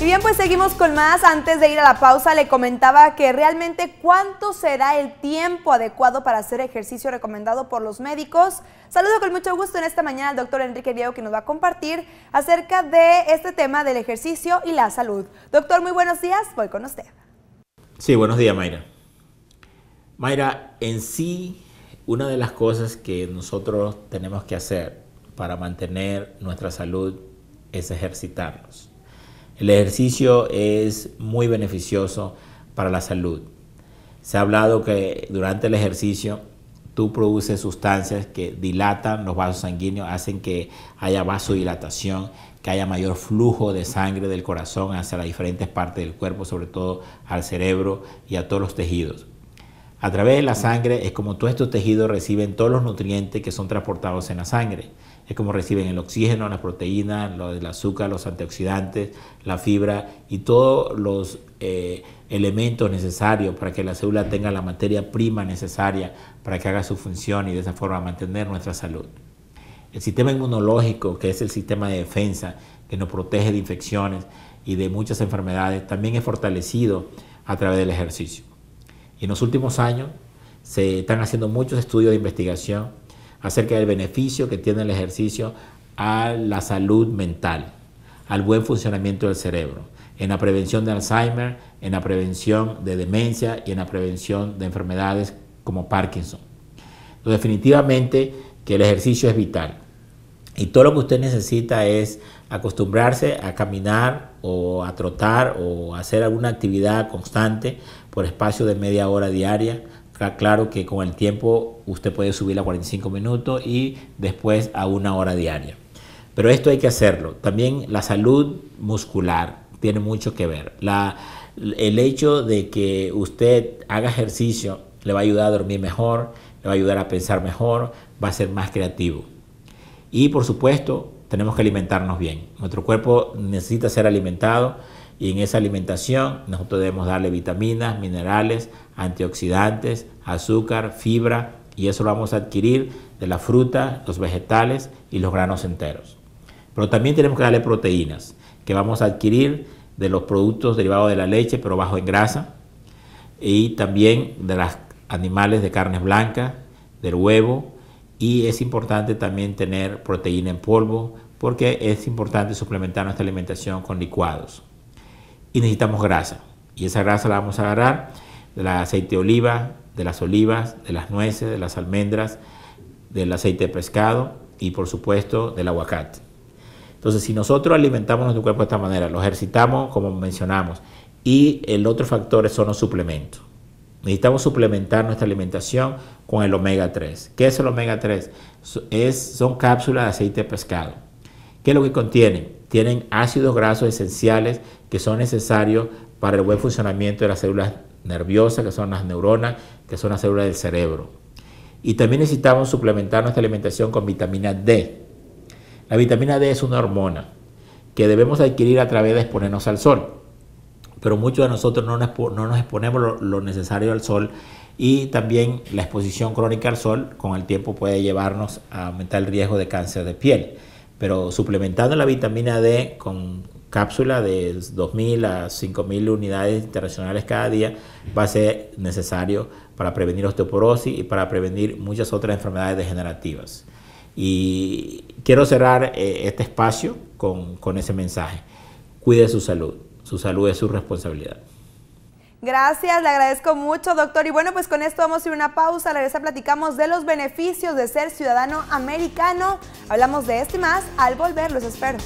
Y bien, pues seguimos con más. Antes de ir a la pausa, le comentaba que realmente cuánto será el tiempo adecuado para hacer ejercicio recomendado por los médicos. Saludo con mucho gusto en esta mañana al doctor Enrique Diego que nos va a compartir acerca de este tema del ejercicio y la salud. Doctor, muy buenos días. Voy con usted. Sí, buenos días, Mayra. Mayra, en sí, una de las cosas que nosotros tenemos que hacer para mantener nuestra salud es ejercitarnos. El ejercicio es muy beneficioso para la salud. Se ha hablado que durante el ejercicio tú produces sustancias que dilatan los vasos sanguíneos, hacen que haya vasodilatación, que haya mayor flujo de sangre del corazón hacia las diferentes partes del cuerpo, sobre todo al cerebro y a todos los tejidos. A través de la sangre es como todos estos tejidos reciben todos los nutrientes que son transportados en la sangre. Es como reciben el oxígeno, las proteínas, del azúcar, los antioxidantes, la fibra y todos los eh, elementos necesarios para que la célula tenga la materia prima necesaria para que haga su función y de esa forma mantener nuestra salud. El sistema inmunológico, que es el sistema de defensa que nos protege de infecciones y de muchas enfermedades, también es fortalecido a través del ejercicio. Y en los últimos años se están haciendo muchos estudios de investigación acerca del beneficio que tiene el ejercicio a la salud mental, al buen funcionamiento del cerebro, en la prevención de Alzheimer, en la prevención de demencia y en la prevención de enfermedades como Parkinson. definitivamente que el ejercicio es vital. Y todo lo que usted necesita es acostumbrarse a caminar o a trotar o hacer alguna actividad constante por espacio de media hora diaria. Claro que con el tiempo usted puede subir a 45 minutos y después a una hora diaria. Pero esto hay que hacerlo. También la salud muscular tiene mucho que ver. el hecho de que usted haga ejercicio le va a ayudar a dormir mejor, le va a ayudar a pensar mejor, va a ser más creativo. Y por supuesto, tenemos que alimentarnos bien. Nuestro cuerpo necesita ser alimentado y en esa alimentación nosotros debemos darle vitaminas, minerales, antioxidantes, azúcar, fibra y eso lo vamos a adquirir de la fruta, los vegetales y los granos enteros. Pero también tenemos que darle proteínas que vamos a adquirir de los productos derivados de la leche pero bajo en grasa y también de los animales de carnes blanca del huevo, y es importante también tener proteína en polvo porque es importante suplementar nuestra alimentación con licuados. Y necesitamos grasa. Y esa grasa la vamos a agarrar del aceite de oliva, de las olivas, de las nueces, de las almendras, del aceite de pescado y por supuesto del aguacate. Entonces, si nosotros alimentamos nuestro cuerpo de esta manera, lo ejercitamos como mencionamos, y el otro factor son los suplementos. Necesitamos suplementar nuestra alimentación con el omega 3. ¿Qué es el omega 3? Es, son cápsulas de aceite de pescado. ¿Qué es lo que contienen? Tienen ácidos grasos esenciales que son necesarios para el buen funcionamiento de las células nerviosas, que son las neuronas, que son las células del cerebro. Y también necesitamos suplementar nuestra alimentación con vitamina D. La vitamina D es una hormona que debemos adquirir a través de exponernos al sol pero muchos de nosotros no nos, no nos exponemos lo, necesario al sol y también la exposición crónica al sol con el tiempo puede llevarnos a aumentar el riesgo de cáncer de piel. Pero suplementando la vitamina D con cápsula de 2.000 a 5.000 unidades internacionales cada día va a ser necesario para prevenir osteoporosis y para prevenir muchas otras enfermedades degenerativas. Y quiero cerrar eh, este espacio con ese mensaje. Cuide su salud su salud es su responsabilidad. Gracias, le agradezco mucho, doctor. Y bueno, pues con esto vamos a ir a una pausa. la regresa platicamos de los beneficios de ser ciudadano americano. Hablamos de este y más al volver, los espero.